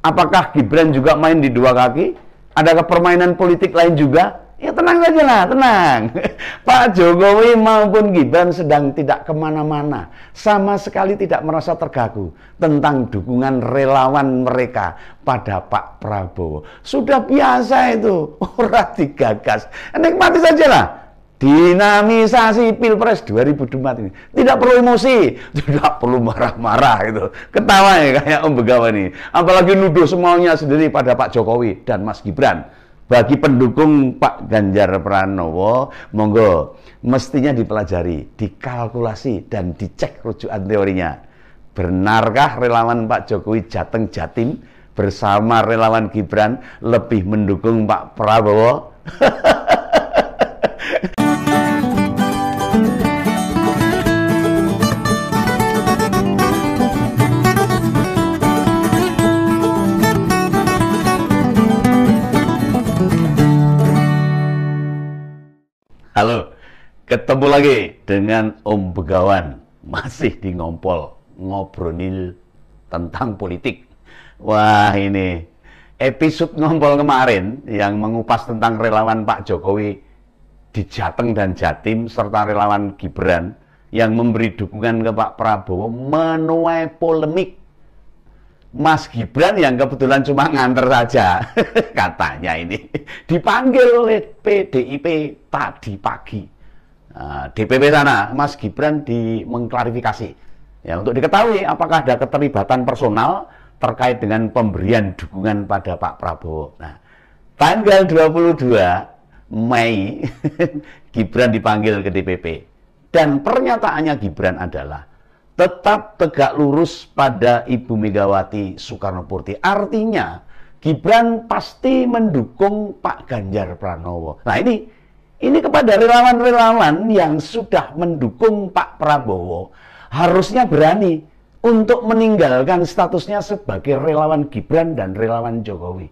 Apakah Gibran juga main di dua kaki? Adakah permainan politik lain juga? Ya tenang saja lah, tenang. Pak Jokowi maupun Gibran sedang tidak kemana-mana. Sama sekali tidak merasa terganggu tentang dukungan relawan mereka pada Pak Prabowo. Sudah biasa itu, orang digagas. Nikmati saja lah dinamisasi pilpres 2024 ini tidak perlu emosi tidak perlu marah-marah gitu ketawa ya kayak Om Begawan ini apalagi nuduh semuanya sendiri pada Pak Jokowi dan Mas Gibran bagi pendukung Pak Ganjar Pranowo monggo mestinya dipelajari dikalkulasi dan dicek rujukan teorinya benarkah relawan Pak Jokowi Jateng Jatim bersama relawan Gibran lebih mendukung Pak Prabowo Halo, ketemu lagi dengan Om Begawan. Masih di ngompol, ngobrolin tentang politik. Wah ini, episode ngompol kemarin yang mengupas tentang relawan Pak Jokowi di Jateng dan Jatim, serta relawan Gibran yang memberi dukungan ke Pak Prabowo menuai polemik Mas Gibran yang kebetulan cuma nganter saja katanya ini dipanggil oleh PDIP tadi pagi nah, DPP sana Mas Gibran di mengklarifikasi ya untuk diketahui apakah ada keterlibatan personal terkait dengan pemberian dukungan pada Pak Prabowo. Nah, tanggal 22 Mei Gibran dipanggil ke DPP dan pernyataannya Gibran adalah tetap tegak lurus pada Ibu Megawati Soekarno Artinya, Gibran pasti mendukung Pak Ganjar Pranowo. Nah ini ini kepada relawan-relawan yang sudah mendukung Pak Prabowo harusnya berani untuk meninggalkan statusnya sebagai relawan Gibran dan relawan Jokowi.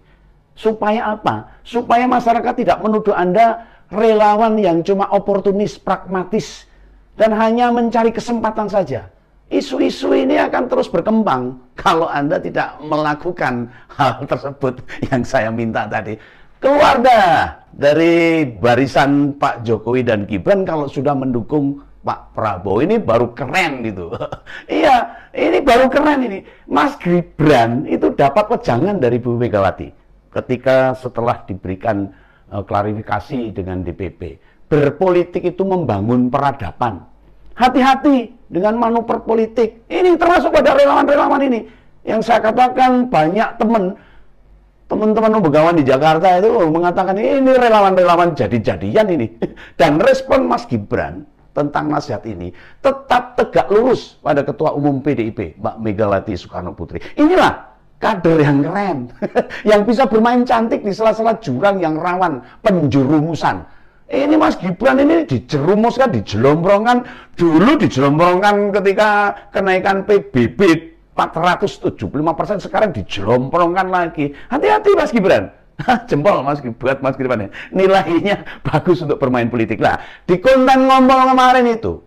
Supaya apa? Supaya masyarakat tidak menuduh Anda relawan yang cuma oportunis, pragmatis, dan hanya mencari kesempatan saja isu-isu ini akan terus berkembang kalau Anda tidak melakukan hal tersebut yang saya minta tadi. Keluar dah dari barisan Pak Jokowi dan Gibran kalau sudah mendukung Pak Prabowo. Ini baru keren gitu. iya, ini baru keren ini. Mas Gibran itu dapat pejangan dari Bu Megawati ketika setelah diberikan uh, klarifikasi dengan DPP. Berpolitik itu membangun peradaban. Hati-hati dengan manuver politik. Ini termasuk pada relawan-relawan ini. Yang saya katakan banyak teman, teman-teman pegawai di Jakarta itu mengatakan ini relawan-relawan jadi-jadian ini. Dan respon Mas Gibran tentang nasihat ini tetap tegak lurus pada Ketua Umum PDIP, Mbak Megawati Soekarno Putri. Inilah kader yang keren, yang bisa bermain cantik di sela-sela jurang yang rawan penjurumusan ini Mas Gibran ini dijerumuskan, dijelomprongkan dulu dijelomprongkan ketika kenaikan PBB 475 persen sekarang dijelomprongkan lagi. Hati-hati Mas Gibran. Jempol Mas Gibran, Mas Gibran ya. Nilainya bagus untuk bermain politik lah. Di konten ngomong kemarin itu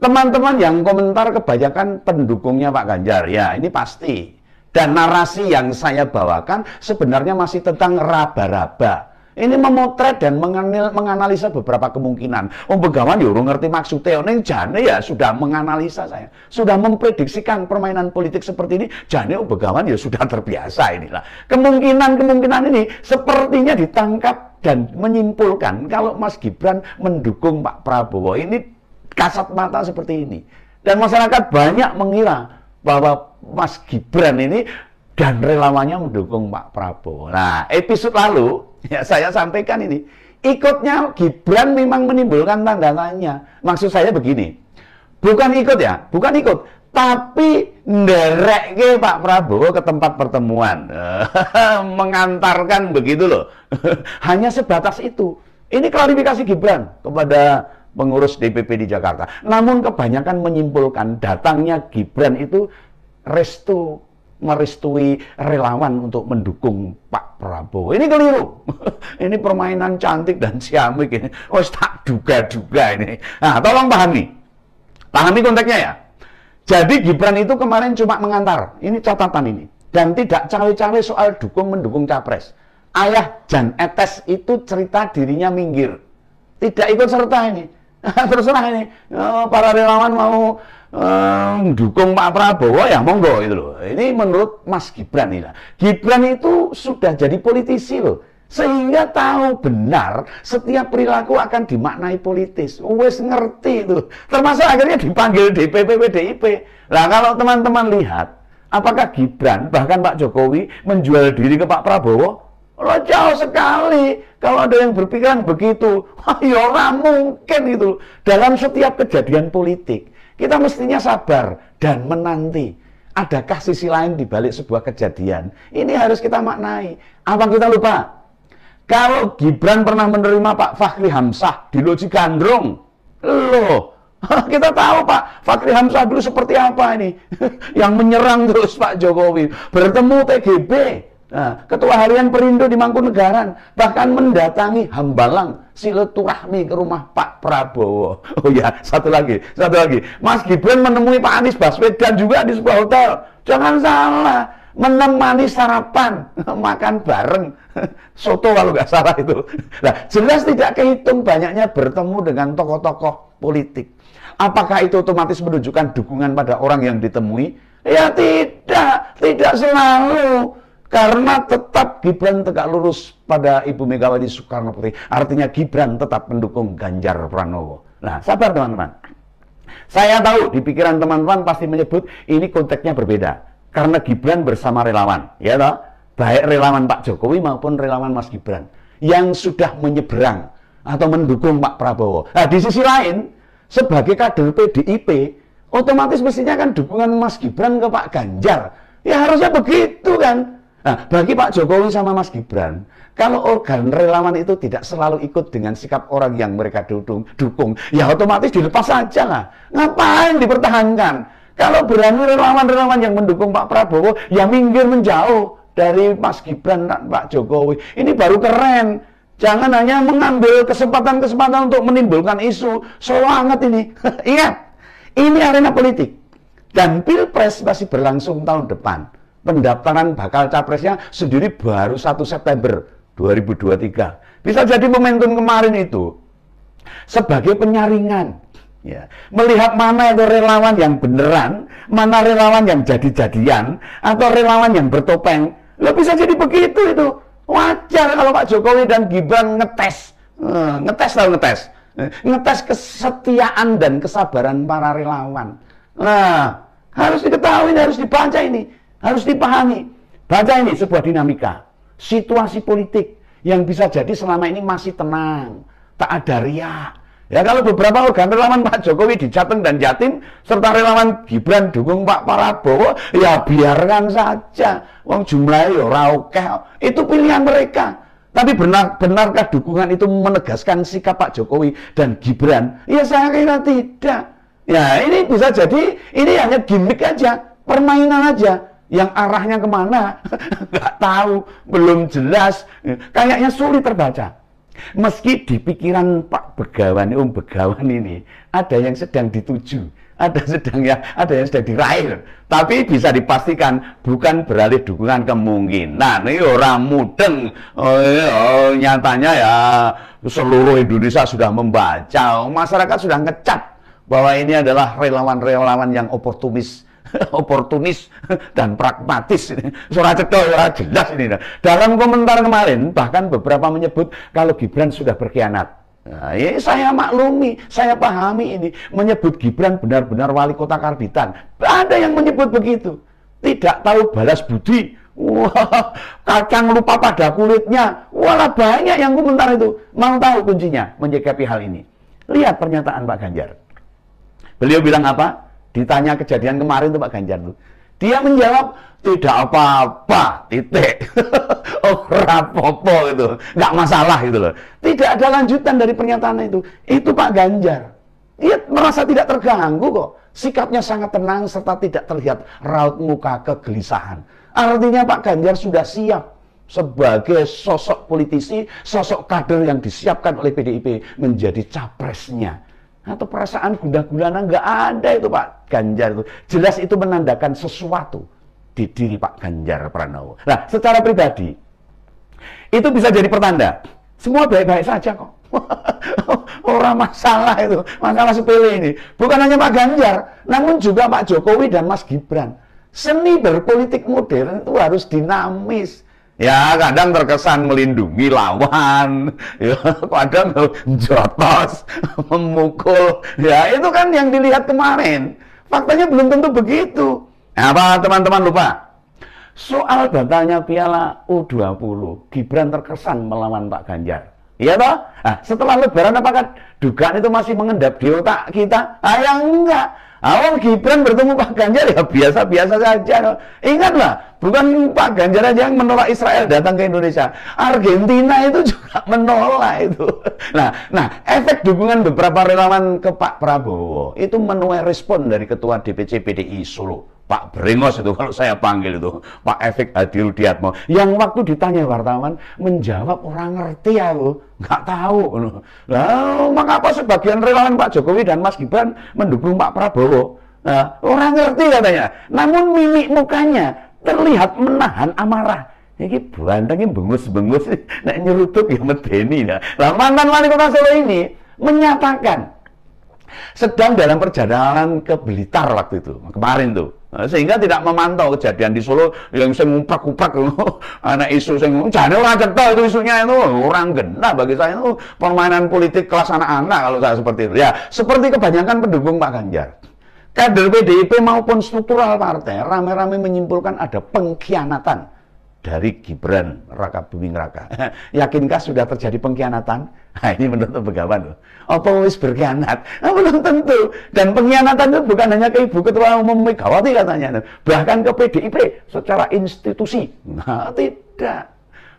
teman-teman yang komentar kebanyakan pendukungnya Pak Ganjar ya ini pasti. Dan narasi yang saya bawakan sebenarnya masih tentang raba-raba ini memotret dan menganalisa beberapa kemungkinan. Om Begawan ya urung ngerti maksudnya, Ini jane ya sudah menganalisa saya. Sudah memprediksikan permainan politik seperti ini, jane Om Begawan ya sudah terbiasa inilah. Kemungkinan-kemungkinan ini sepertinya ditangkap dan menyimpulkan kalau Mas Gibran mendukung Pak Prabowo. Ini kasat mata seperti ini. Dan masyarakat banyak mengira bahwa Mas Gibran ini dan relawannya mendukung Pak Prabowo. Nah, episode lalu Ya saya sampaikan ini. Ikutnya Gibran memang menimbulkan tanda tanya. Maksud saya begini. Bukan ikut ya, bukan ikut. Tapi nderek ke Pak Prabowo ke tempat pertemuan. Mengantarkan begitu loh. Hanya sebatas itu. Ini klarifikasi Gibran kepada pengurus DPP di Jakarta. Namun kebanyakan menyimpulkan datangnya Gibran itu restu merestui relawan untuk mendukung Pak Prabowo. Ini keliru. ini permainan cantik dan siamik ini. Oh, tak duga-duga ini. Nah, tolong pahami. Pahami konteksnya ya. Jadi Gibran itu kemarin cuma mengantar. Ini catatan ini. Dan tidak cawe-cawe soal dukung-mendukung Capres. Ayah Jan Etes itu cerita dirinya minggir. Tidak ikut serta ini. Terserah ini. Oh, para relawan mau mendukung Pak Prabowo ya monggo itu loh. Ini menurut Mas Gibran ini. Gibran itu sudah jadi politisi loh. Sehingga tahu benar setiap perilaku akan dimaknai politis. Wes ngerti itu. Termasuk akhirnya dipanggil DPP PDIP. lah kalau teman-teman lihat, apakah Gibran bahkan Pak Jokowi menjual diri ke Pak Prabowo? Lo jauh sekali kalau ada yang berpikiran begitu. Wah, ya mungkin itu. Dalam setiap kejadian politik kita mestinya sabar dan menanti. Adakah sisi lain di balik sebuah kejadian? Ini harus kita maknai. Apa kita lupa? Kalau Gibran pernah menerima Pak Fakri Hamzah di Loji Gandrung, loh, kita tahu Pak Fakri Hamzah dulu seperti apa ini, yang menyerang terus Pak Jokowi, bertemu TGB, Nah, Ketua Harian Perindo di Mangkunegaran bahkan mendatangi Hambalang silaturahmi ke rumah Pak Prabowo. Oh ya, satu lagi, satu lagi. Mas Gibran menemui Pak Anies Baswedan juga di sebuah hotel. Jangan salah, menemani sarapan, makan bareng. Soto kalau nggak salah itu. Nah, jelas tidak kehitung banyaknya bertemu dengan tokoh-tokoh politik. Apakah itu otomatis menunjukkan dukungan pada orang yang ditemui? Ya tidak, tidak selalu karena tetap Gibran tegak lurus pada Ibu Megawati Soekarno Putri. Artinya Gibran tetap mendukung Ganjar Pranowo. Nah, sabar teman-teman. Saya tahu di pikiran teman-teman pasti menyebut ini konteksnya berbeda. Karena Gibran bersama relawan, ya toh? Baik relawan Pak Jokowi maupun relawan Mas Gibran yang sudah menyeberang atau mendukung Pak Prabowo. Nah, di sisi lain, sebagai kader PDIP, otomatis mestinya kan dukungan Mas Gibran ke Pak Ganjar. Ya harusnya begitu kan. Nah, bagi Pak Jokowi sama Mas Gibran, kalau organ relawan itu tidak selalu ikut dengan sikap orang yang mereka dudung, dukung, ya otomatis dilepas saja lah. Ngapain dipertahankan? Kalau berani relawan-relawan yang mendukung Pak Prabowo, ya minggir menjauh dari Mas Gibran dan Pak Jokowi. Ini baru keren. Jangan hanya mengambil kesempatan-kesempatan untuk menimbulkan isu. Selangat ini. Ingat, ini arena politik. Dan Pilpres masih berlangsung tahun depan pendaftaran bakal capresnya sendiri baru 1 September 2023. Bisa jadi momentum kemarin itu sebagai penyaringan. Ya. Melihat mana itu relawan yang beneran, mana relawan yang jadi-jadian, atau relawan yang bertopeng. Lo bisa jadi begitu itu. Wajar kalau Pak Jokowi dan Gibran ngetes. Eh, ngetes tau ngetes. Eh, ngetes kesetiaan dan kesabaran para relawan. Nah, harus diketahui, harus dibaca ini. Harus dipahami. Baca ini sebuah dinamika. Situasi politik yang bisa jadi selama ini masih tenang. Tak ada riak. Ya kalau beberapa organ relawan Pak Jokowi di Jateng dan Jatim serta relawan Gibran dukung Pak Prabowo, ya biarkan saja. Wong jumlahnya ya ora Itu pilihan mereka. Tapi benar benarkah dukungan itu menegaskan sikap Pak Jokowi dan Gibran? Ya saya kira tidak. Ya ini bisa jadi ini hanya gimmick aja, permainan aja yang arahnya kemana nggak tahu belum jelas kayaknya sulit terbaca meski di pikiran Pak Begawan Om um Begawan ini ada yang sedang dituju ada sedang ya, ada yang sedang diraih tapi bisa dipastikan bukan beralih dukungan kemungkinan ini orang mudeng oh, iya, oh, nyatanya ya seluruh Indonesia sudah membaca masyarakat sudah ngecat bahwa ini adalah relawan-relawan yang oportunis oportunis dan pragmatis ini. suara cetok, suara jelas ini. Dalam komentar kemarin bahkan beberapa menyebut kalau Gibran sudah berkhianat. Nah, ya saya maklumi, saya pahami ini menyebut Gibran benar-benar wali kota Karbitan. Ada yang menyebut begitu. Tidak tahu balas budi. Wah, kacang lupa pada kulitnya. Walau banyak yang komentar itu. Mau tahu kuncinya menyikapi hal ini. Lihat pernyataan Pak Ganjar. Beliau bilang apa? ditanya kejadian kemarin tuh Pak Ganjar tuh. Dia menjawab tidak apa-apa, titik. oh, rapopo itu, Nggak masalah itu loh. Tidak ada lanjutan dari pernyataan itu. Itu Pak Ganjar. Dia merasa tidak terganggu kok. Sikapnya sangat tenang serta tidak terlihat raut muka kegelisahan. Artinya Pak Ganjar sudah siap sebagai sosok politisi, sosok kader yang disiapkan oleh PDIP menjadi capresnya atau perasaan gundah gulana nggak ada itu Pak Ganjar itu jelas itu menandakan sesuatu di diri Pak Ganjar Pranowo. Nah, secara pribadi itu bisa jadi pertanda semua baik-baik saja kok. Orang masalah itu, masalah sepele ini. Bukan hanya Pak Ganjar, namun juga Pak Jokowi dan Mas Gibran. Seni berpolitik modern itu harus dinamis, Ya, kadang terkesan melindungi lawan, ya, kadang jotos, memukul. Ya, itu kan yang dilihat kemarin. Faktanya belum tentu begitu. apa teman-teman lupa? Soal datanya piala U20, Gibran terkesan melawan Pak Ganjar. Iya toh? Nah, setelah lebaran apakah dugaan itu masih mengendap di otak kita? Ah, enggak. Awal Gibran bertemu Pak Ganjar ya biasa-biasa saja. Ingatlah, bukan Pak Ganjar aja yang menolak Israel datang ke Indonesia. Argentina itu juga menolak itu. Nah, nah efek dukungan beberapa relawan ke Pak Prabowo itu menuai respon dari Ketua DPC PDI Solo. Pak Brengos itu kalau saya panggil itu, Pak Efik Adil diatmo Yang waktu ditanya wartawan menjawab orang ngerti ya lo nggak tahu. lalu mengapa sebagian relawan Pak Jokowi dan Mas Gibran mendukung Pak Prabowo? Nah, orang ngerti katanya. Namun mimik mukanya terlihat menahan amarah. Ini berantangnya bengus-bengus, nak nyerutuk ya medeni. Nah, mantan wali kota Solo ini menyatakan sedang dalam perjalanan ke Blitar waktu itu, kemarin tuh. Nah, sehingga tidak memantau kejadian di Solo yang saya ngumpak-ngumpak anak isu saya jadi orang cetel itu isunya itu orang genah bagi saya itu permainan politik kelas anak-anak kalau saya seperti itu ya seperti kebanyakan pendukung Pak Ganjar kader PDIP maupun struktural partai rame-rame menyimpulkan ada pengkhianatan dari Gibran Raka Buming Raka. Yakinkah sudah terjadi pengkhianatan? Nah, ini menurut Begawan loh. Apa wis berkhianat? Nah, belum tentu. Dan pengkhianatan itu bukan hanya ke Ibu Ketua Umum Megawati katanya, bahkan ke PDIP secara institusi. Nah, tidak.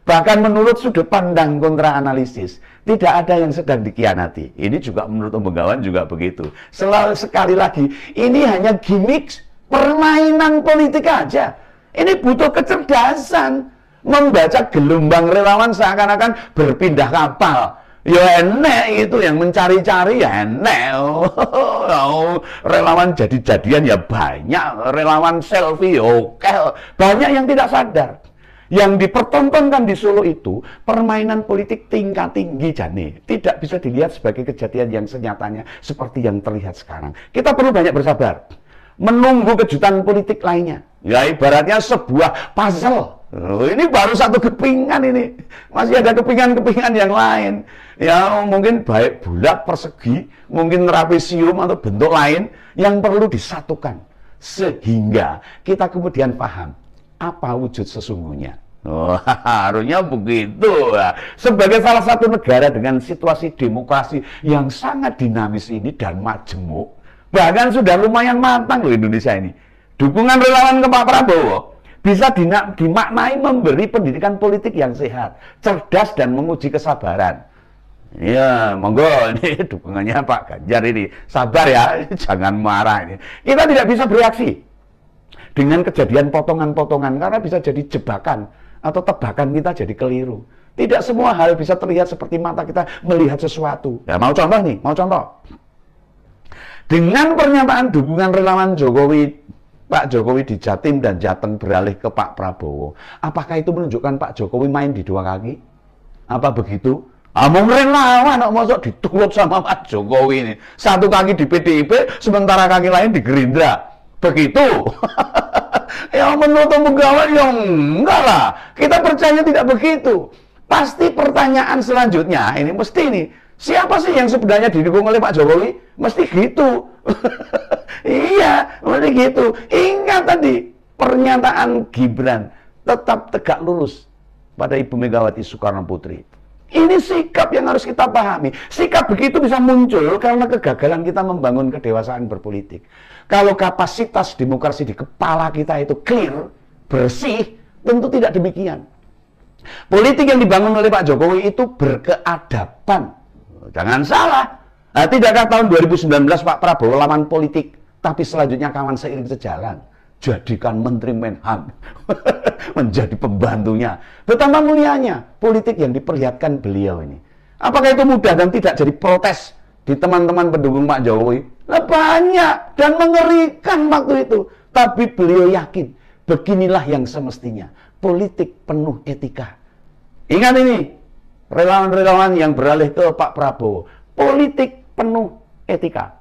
Bahkan menurut sudut pandang kontra analisis, tidak ada yang sedang dikhianati. Ini juga menurut Begawan juga begitu. Selalu sekali lagi, ini hanya gimmick permainan politik aja ini butuh kecerdasan. Membaca gelombang relawan seakan-akan berpindah kapal. Ya enek itu yang mencari-cari ya enek. Oh, oh, oh. Relawan jadi-jadian ya banyak. Relawan selfie ya oke. Banyak yang tidak sadar. Yang dipertontonkan di Solo itu permainan politik tingkat tinggi jane. Tidak bisa dilihat sebagai kejadian yang senyatanya seperti yang terlihat sekarang. Kita perlu banyak bersabar menunggu kejutan politik lainnya. Ya ibaratnya sebuah puzzle. Oh, ini baru satu kepingan ini. Masih ada kepingan-kepingan yang lain. Ya mungkin baik bulat, persegi, mungkin trapesium atau bentuk lain yang perlu disatukan sehingga kita kemudian paham apa wujud sesungguhnya. Oh, harusnya begitu. Sebagai salah satu negara dengan situasi demokrasi yang sangat dinamis ini dan majemuk, bahkan sudah lumayan matang loh Indonesia ini. Dukungan relawan ke Pak Prabowo bisa dimaknai memberi pendidikan politik yang sehat, cerdas dan menguji kesabaran. Iya monggo ini dukungannya Pak Ganjar ini. Sabar ya, jangan marah ini. Kita tidak bisa bereaksi dengan kejadian potongan-potongan karena bisa jadi jebakan atau tebakan kita jadi keliru. Tidak semua hal bisa terlihat seperti mata kita melihat sesuatu. Ya, mau contoh nih, mau contoh. Dengan pernyataan dukungan relawan Jokowi Pak Jokowi di Jatim dan Jateng beralih ke Pak Prabowo. Apakah itu menunjukkan Pak Jokowi main di dua kaki? Apa begitu? Amung ah, relawan kok masuk diturut sama Pak Jokowi ini. Satu kaki di PDIP, sementara kaki lain di Gerindra. Begitu. yang menurut pegawai yang enggak lah. Kita percaya tidak begitu. Pasti pertanyaan selanjutnya ini mesti nih Siapa sih yang sebenarnya didukung oleh Pak Jokowi? Mesti gitu. iya, mesti gitu. Ingat tadi pernyataan Gibran tetap tegak lurus pada Ibu Megawati Soekarno Putri. Ini sikap yang harus kita pahami. Sikap begitu bisa muncul karena kegagalan kita membangun kedewasaan berpolitik. Kalau kapasitas demokrasi di kepala kita itu clear, bersih, tentu tidak demikian. Politik yang dibangun oleh Pak Jokowi itu berkeadaban Jangan salah. Nah, tidakkah tahun 2019 Pak Prabowo lawan politik, tapi selanjutnya kawan seiring sejalan. Jadikan Menteri Menhan menjadi pembantunya. Betapa mulianya politik yang diperlihatkan beliau ini. Apakah itu mudah dan tidak jadi protes di teman-teman pendukung Pak Jokowi? Nah, banyak dan mengerikan waktu itu. Tapi beliau yakin beginilah yang semestinya. Politik penuh etika. Ingat ini, relawan-relawan yang beralih ke Pak Prabowo. Politik penuh etika.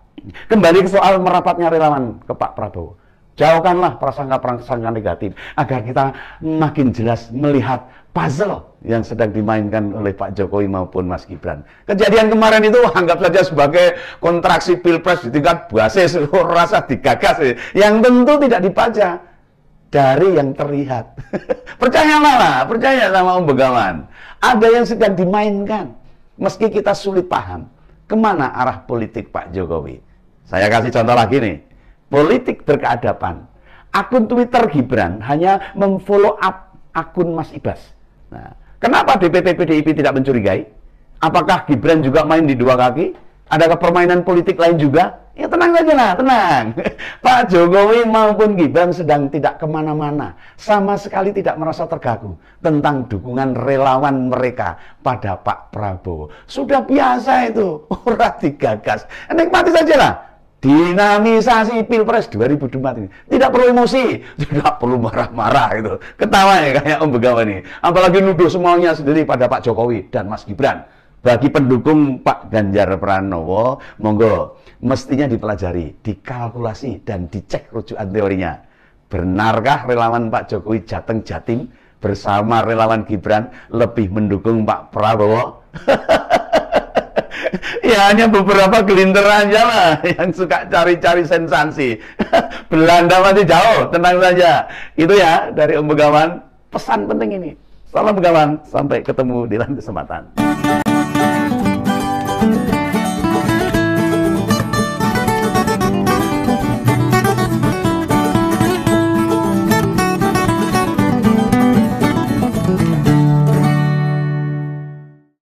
Kembali ke soal merapatnya relawan ke Pak Prabowo. Jauhkanlah prasangka-prasangka negatif agar kita makin jelas melihat puzzle yang sedang dimainkan oleh Pak Jokowi maupun Mas Gibran. Kejadian kemarin itu anggap saja sebagai kontraksi pilpres di tingkat basis rasa digagas yang tentu tidak dibaca dari yang terlihat. Percayalah lah, percaya sama Om Begawan. Ada yang sedang dimainkan. Meski kita sulit paham, kemana arah politik Pak Jokowi? Saya kasih contoh lagi nih. Politik berkeadapan. Akun Twitter Gibran hanya memfollow up akun Mas Ibas. Nah, kenapa DPP PDIP tidak mencurigai? Apakah Gibran juga main di dua kaki? Adakah permainan politik lain juga? Ya tenang saja lah, tenang. Pak Jokowi maupun Gibran sedang tidak kemana-mana. Sama sekali tidak merasa terganggu tentang dukungan relawan mereka pada Pak Prabowo. Sudah biasa itu, orang digagas. Nikmati saja lah. Dinamisasi Pilpres 2024 ini. Tidak perlu emosi, tidak perlu marah-marah itu. Ketawa ya kayak Om Begawan ini. Apalagi nuduh semuanya sendiri pada Pak Jokowi dan Mas Gibran bagi pendukung Pak Ganjar Pranowo, monggo mestinya dipelajari, dikalkulasi dan dicek rujukan teorinya. Benarkah relawan Pak Jokowi Jateng Jatim bersama relawan Gibran lebih mendukung Pak Prabowo? ya hanya beberapa gelinteran aja lah yang suka cari-cari sensasi. Belanda masih jauh, tenang saja. Itu ya dari Om Begawan, pesan penting ini. Salam Begawan, sampai ketemu di lain kesempatan.